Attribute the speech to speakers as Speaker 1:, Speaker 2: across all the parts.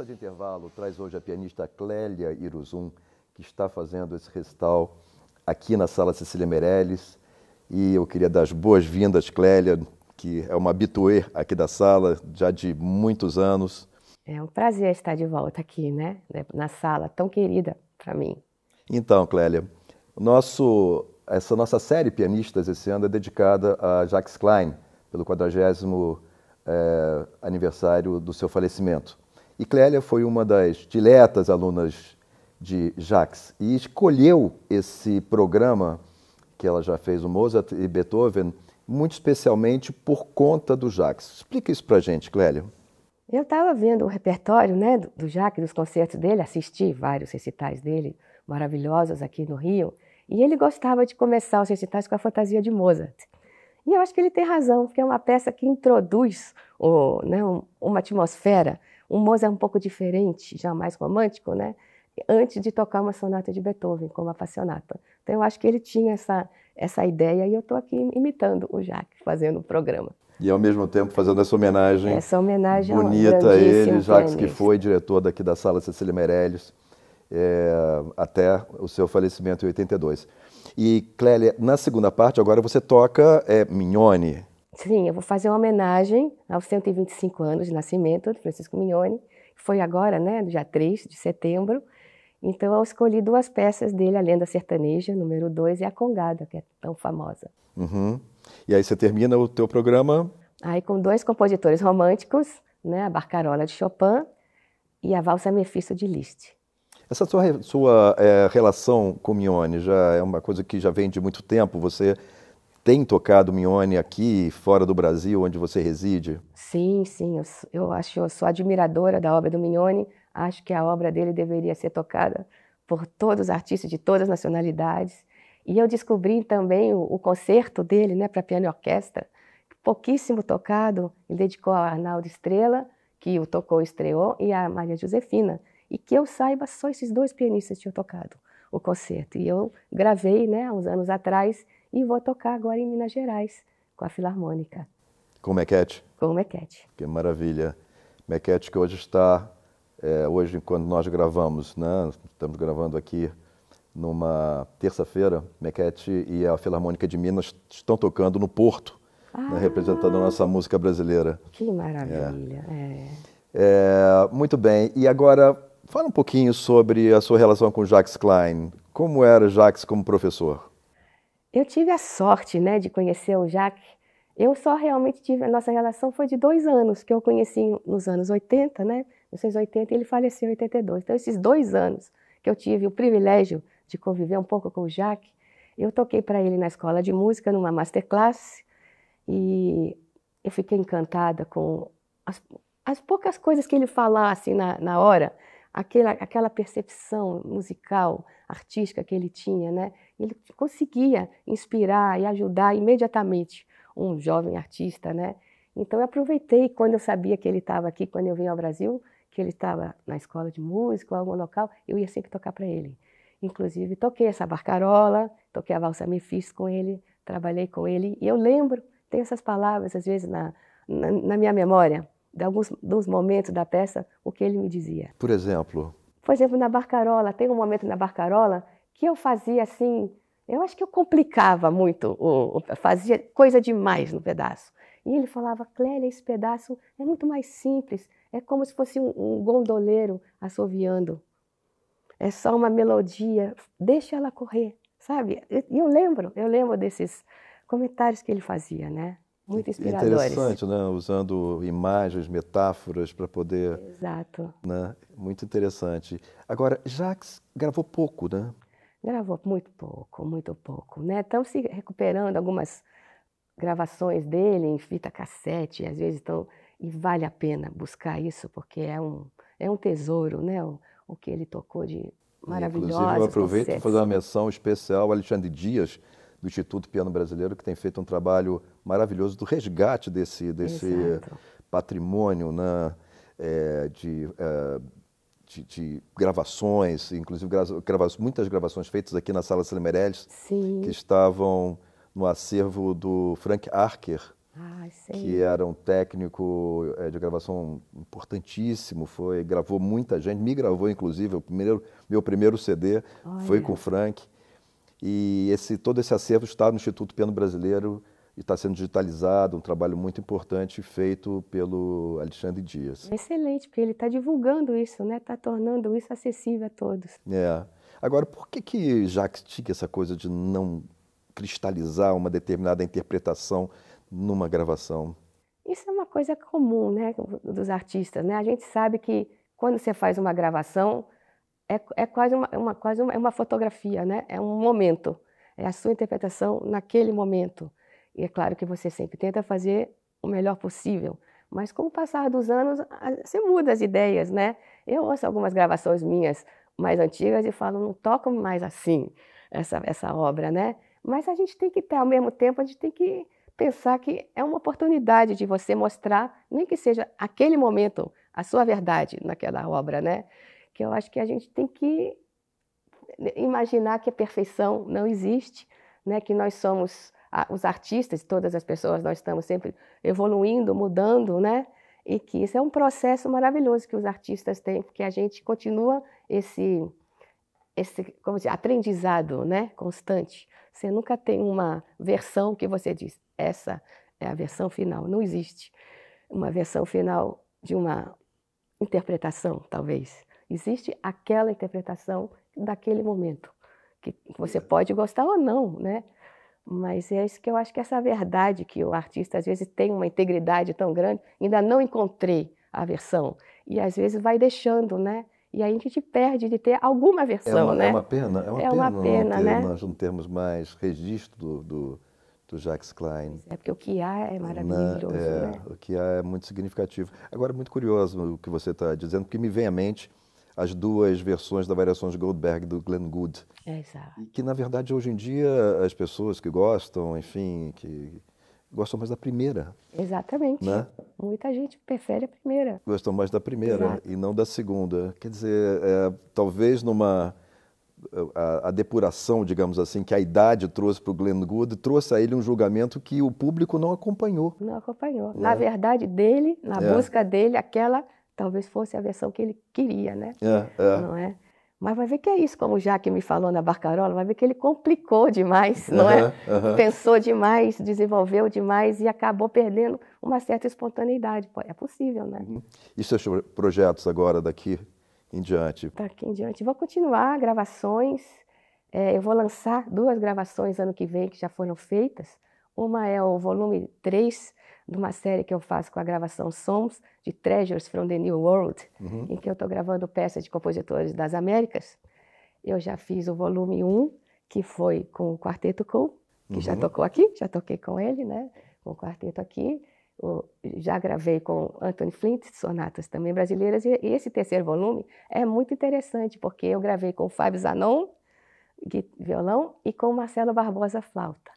Speaker 1: conversa de intervalo traz hoje a pianista Clélia Iruzum, que está fazendo esse recital aqui na Sala Cecília Meirelles. E eu queria dar as boas-vindas, Clélia, que é uma habituê aqui da sala já de muitos anos.
Speaker 2: É um prazer estar de volta aqui, né? Na sala tão querida
Speaker 1: para mim. Então, Clélia, nosso, essa nossa série Pianistas esse ano é dedicada a Jacques Klein, pelo 40 é, eh, aniversário do seu falecimento. E Clélia foi uma das diletas alunas de Jacques e escolheu esse programa que ela já fez, o Mozart e Beethoven, muito especialmente por conta do Jacques. Explica isso a gente, Clélia.
Speaker 2: Eu estava vendo o repertório né, do Jacques, dos concertos dele, assisti vários recitais dele, maravilhosos aqui no Rio, e ele gostava de começar os recitais com a fantasia de Mozart. E eu acho que ele tem razão, porque é uma peça que introduz o, né, uma atmosfera o Mozart é um pouco diferente, já mais romântico, né? Antes de tocar uma sonata de Beethoven, como a Passionata. Então eu acho que ele tinha essa, essa ideia e eu estou aqui imitando o Jacques, fazendo o programa.
Speaker 1: E ao mesmo tempo fazendo essa homenagem, essa homenagem é bonita a ele, Jacques, que foi diretor daqui da Sala Cecília Meirelles é, até o seu falecimento em 82. E Clélia, na segunda parte, agora você toca é, Mignone,
Speaker 2: Sim, eu vou fazer uma homenagem aos 125 anos de nascimento de Francisco Mignoni, foi agora, né, dia 3 de setembro. Então eu escolhi duas peças dele, a Lenda Sertaneja, número 2, e a Congada, que é tão famosa.
Speaker 1: Uhum. E aí você termina o teu programa?
Speaker 2: Aí com dois compositores românticos, né, a Barcarola de Chopin e a Valsa Mephisto de Liszt. Essa sua,
Speaker 1: sua é, relação com Mione já é uma coisa que já vem de muito tempo, você tem tocado Mione aqui, fora do Brasil, onde você reside?
Speaker 2: Sim, sim. Eu, eu acho, eu sou admiradora da obra do Mione. Acho que a obra dele deveria ser tocada por todos os artistas de todas as nacionalidades. E eu descobri também o, o concerto dele, né, para piano e orquestra, pouquíssimo tocado. Ele dedicou a Arnaldo Estrela, que o tocou e estreou, e a Maria Josefina. E que eu saiba, só esses dois pianistas tinham tocado o concerto. E eu gravei, né, uns anos atrás, e vou tocar agora em Minas Gerais, com a Filarmônica.
Speaker 1: Com o Mequete?
Speaker 2: Com o Mequete.
Speaker 1: Que maravilha. Mequete que hoje está, é, hoje quando nós gravamos, né, estamos gravando aqui numa terça-feira, Mequete e a Filarmônica de Minas estão tocando no Porto, né, ah, né, representando a nossa música brasileira.
Speaker 2: Que maravilha.
Speaker 1: É. é. É. muito bem. E agora, fala um pouquinho sobre a sua relação com Jacques Klein. Como era Jacques como professor?
Speaker 2: eu tive a sorte né, de conhecer o Jacques. Eu só realmente tive, a nossa relação foi de dois anos, que eu conheci nos anos 80, né? 1980, e ele faleceu em 82. Então, esses dois anos que eu tive o privilégio de conviver um pouco com o Jacques, eu toquei para ele na escola de música, numa masterclass, e eu fiquei encantada com as, as poucas coisas que ele falasse na, na hora, aquela, aquela percepção musical, artística que ele tinha, né? Ele conseguia inspirar e ajudar imediatamente um jovem artista, né? Então eu aproveitei quando eu sabia que ele estava aqui, quando eu vim ao Brasil, que ele estava na escola de música ou algum local, eu ia sempre tocar para ele. Inclusive toquei essa barcarola, toquei a valsa Mefis com ele, trabalhei com ele e eu lembro, tem essas palavras às vezes na, na, na minha memória de alguns dos momentos da peça, o que ele me dizia.
Speaker 1: Por exemplo?
Speaker 2: Por exemplo, na barcarola, tem um momento na barcarola que eu fazia assim, eu acho que eu complicava muito, o, fazia coisa demais no pedaço. E ele falava, Clélia, esse pedaço é muito mais simples, é como se fosse um, um gondoleiro assoviando. É só uma melodia, deixa ela correr, sabe? E eu, eu lembro, eu lembro desses comentários que ele fazia, né? Muito é inspiradores. Interessante,
Speaker 1: né? Usando imagens, metáforas para poder.
Speaker 2: Exato.
Speaker 1: Né? Muito interessante. Agora, Jacques gravou pouco, né?
Speaker 2: Gravou muito pouco, muito pouco, né? Estão se recuperando algumas gravações dele em fita cassete, às vezes estão e vale a pena buscar isso porque é um é um tesouro, né? O, o que ele tocou de maravilhoso. Inclusive eu aproveito para fazer
Speaker 1: uma menção especial ao Alexandre Dias do Instituto Piano Brasileiro que tem feito um trabalho maravilhoso do resgate desse desse Exato. patrimônio, né? É, de é, de, de, gravações, inclusive grava, muitas gravações feitas aqui na Sala Selemerelles, que estavam no acervo do Frank Archer,
Speaker 2: ah, que
Speaker 1: era um técnico eh, de gravação importantíssimo, foi gravou muita gente, me gravou inclusive, o primeiro, meu primeiro CD Olha. foi com o Frank. E esse, todo esse acervo está no Instituto Piano Brasileiro, e está sendo digitalizado, um trabalho muito importante feito pelo Alexandre Dias. É
Speaker 2: excelente, porque ele está divulgando isso, né? Está tornando isso acessível a todos.
Speaker 1: É. Agora, por que que Jacques tinha essa coisa de não cristalizar uma determinada interpretação numa gravação?
Speaker 2: Isso é uma coisa comum, né, dos artistas, né? A gente sabe que quando você faz uma gravação é, é quase uma, uma quase uma, é uma fotografia, né? É um momento, é a sua interpretação naquele momento. E é claro que você sempre tenta fazer o melhor possível, mas com o passar dos anos, você muda as ideias, né? Eu ouço algumas gravações minhas mais antigas e falo, não toco mais assim essa, essa obra, né? Mas a gente tem que ter, ao mesmo tempo, a gente tem que pensar que é uma oportunidade de você mostrar, nem que seja aquele momento, a sua verdade naquela obra, né? Que eu acho que a gente tem que imaginar que a perfeição não existe, né? Que nós somos os artistas, todas as pessoas, nós estamos sempre evoluindo, mudando, né? E que isso é um processo maravilhoso que os artistas têm, porque a gente continua esse, esse como dizer, aprendizado né? constante. Você nunca tem uma versão que você diz, essa é a versão final. Não existe uma versão final de uma interpretação, talvez. Existe aquela interpretação daquele momento, que você pode gostar ou não, né? Mas é isso que eu acho que é essa verdade que o artista às vezes tem uma integridade tão grande, ainda não encontrei a versão. E às vezes vai deixando, né? E aí a gente perde de ter alguma é versão, é uma, né? É uma
Speaker 1: pena, é uma é pena, uma pena não ter, né? nós não temos mais registro do, do, do Jacques Klein.
Speaker 2: É porque o que há é né? maravilhoso, Na, é, né?
Speaker 1: O que há é muito significativo. Agora, muito curioso o que você está dizendo, porque me vem à mente as duas versões da Variações de Goldberg do Glenn Gould. É, exato. Que na verdade hoje em dia as pessoas que gostam, enfim, que gostam mais da primeira.
Speaker 2: Exatamente. Né? Muita gente prefere a primeira.
Speaker 1: Gostam mais da primeira Exato. e não da segunda. Quer dizer, é, talvez numa a, a, depuração, digamos assim, que a idade trouxe para o Glenn Gould, trouxe a ele um julgamento que o público não acompanhou. Não acompanhou. Né? Na verdade
Speaker 2: dele, na é. dele, aquela talvez fosse a versão que ele queria, né?
Speaker 1: É, é. Não
Speaker 2: é? Mas vai ver que é isso, como o Jaque me falou na Barcarola, vai ver que ele complicou demais, não uhum, é? Uhum. Pensou demais, desenvolveu demais e acabou perdendo uma certa espontaneidade. É possível, né? Uhum.
Speaker 1: E seus projetos agora daqui em diante?
Speaker 2: Daqui em diante. Vou continuar gravações. É, eu vou lançar duas gravações ano que vem que já foram feitas. Uma é o volume 3 de uma série que eu faço com a gravação Sons de Treasures from the New World, uhum. em que eu estou gravando peças de compositores das Américas. Eu já fiz o volume 1, que foi com o Quarteto Cool, que uhum. já tocou aqui, já toquei com ele, né? Com o quarteto aqui. já gravei com Anthony Flint, sonatas também brasileiras. E esse terceiro volume é muito interessante, porque eu gravei com o Fábio Zanon, violão, e com o Marcelo Barbosa, flauta.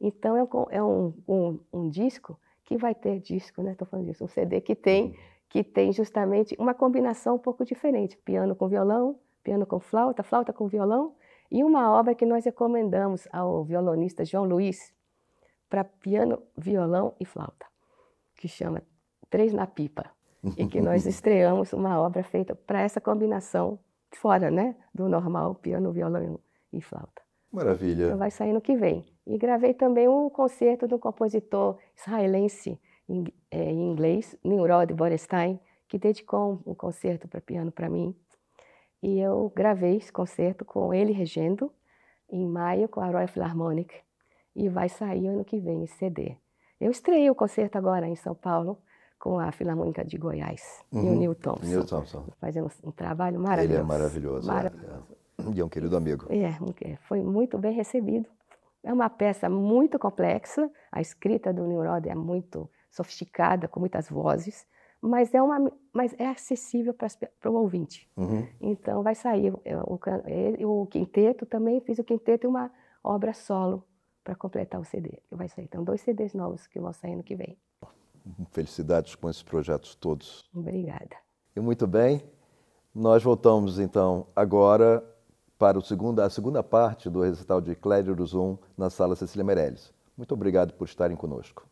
Speaker 2: Então, é um, é um, um disco que vai ter disco, né? Estou falando disso, um CD que tem uhum. que tem justamente uma combinação um pouco diferente, piano com violão, piano com flauta, flauta com violão, e uma obra que nós recomendamos ao violonista João Luiz para piano, violão e flauta, que chama Três na Pipa, e que nós estreamos uma obra feita para essa combinação fora, né, do normal piano, violão e flauta. Maravilha. Então vai sair no que vem. E gravei também um concerto do compositor israelense em, é, em inglês, Nimrod Borestein, que dedicou um, um concerto para piano para mim. E eu gravei esse concerto com ele regendo em maio com a Royal Philharmonic e vai sair ano que vem esse CD. Eu estreiei o concerto agora em São Paulo com a Filarmônica de Goiás uhum. e o uhum. Neil Thompson, Neil Thompson. Fazendo um trabalho maravilhoso. Ele é maravilhoso. maravilhoso. É.
Speaker 1: E é um querido amigo.
Speaker 2: É, é, foi muito bem recebido. É uma peça muito complexa, a escrita do Nimrod é muito sofisticada, com muitas vozes, mas é, uma, mas é acessível para, o ouvinte. Uhum. Então vai sair é, o, o quinteto, também fiz o quinteto e uma obra solo para completar o CD, vai sair. Então, dois CDs novos que vão sair no que vem.
Speaker 1: Felicidades com esses projetos todos.
Speaker 2: Obrigada.
Speaker 1: E muito bem, nós voltamos então agora para segundo, a segunda parte do recital de Clédio do Zoom na Sala Cecília Meirelles. Muito obrigado por estarem conosco.